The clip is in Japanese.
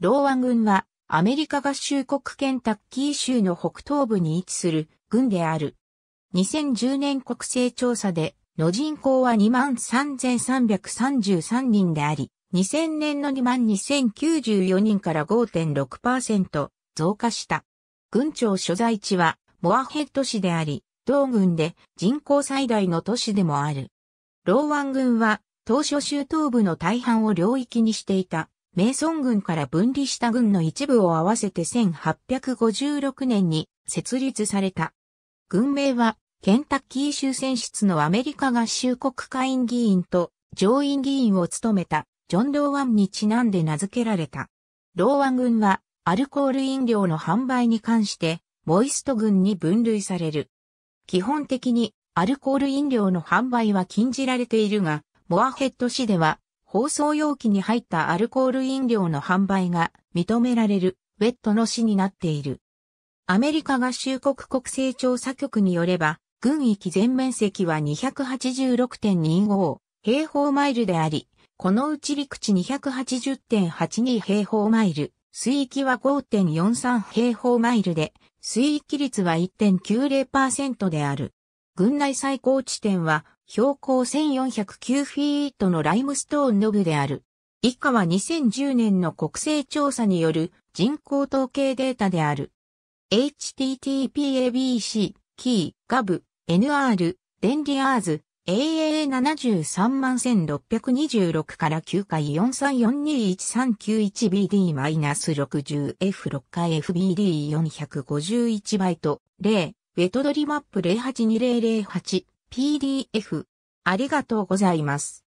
ローアン軍は、アメリカ合衆国ケンタッキー州の北東部に位置する軍である。2010年国勢調査で、の人口は23,333人であり、2000年の22,094人から5.6%増加した。軍庁所在地は、モアヘッド市であり、同軍で人口最大の都市でもある。ローワン軍は、当初州東部の大半を領域にしていたメイソン軍から分離した軍の一部を合わせて1856年に設立された。軍名は、ケンタッキー州選出のアメリカ合衆国下院議員と上院議員を務めたジョン・ローワンにちなんで名付けられた。ローワン軍はアルコール飲料の販売に関してモイスト軍に分類される。基本的にアルコール飲料の販売は禁じられているが、モアヘッド市では包装容器に入ったアルコール飲料の販売が認められるウェットの市になっている。アメリカ合衆国国勢調査局によれば、軍域全面積は286.25平方マイルであり、このうち陸地280.82平方マイル、水域は5.43平方マイルで、水域率は1.90%である。軍内最高地点は標高1409フィートのライムストーンの部である。以下は2010年の国勢調査による人口統計データである。httpabc, key, gov, nr, 電リアーズ、AA73 1626から9回 43421391BD-60F6 回 FBD451 バイト、0、ウェトドリマップ0 8 2 0 0 8 PDF ありがとうございます。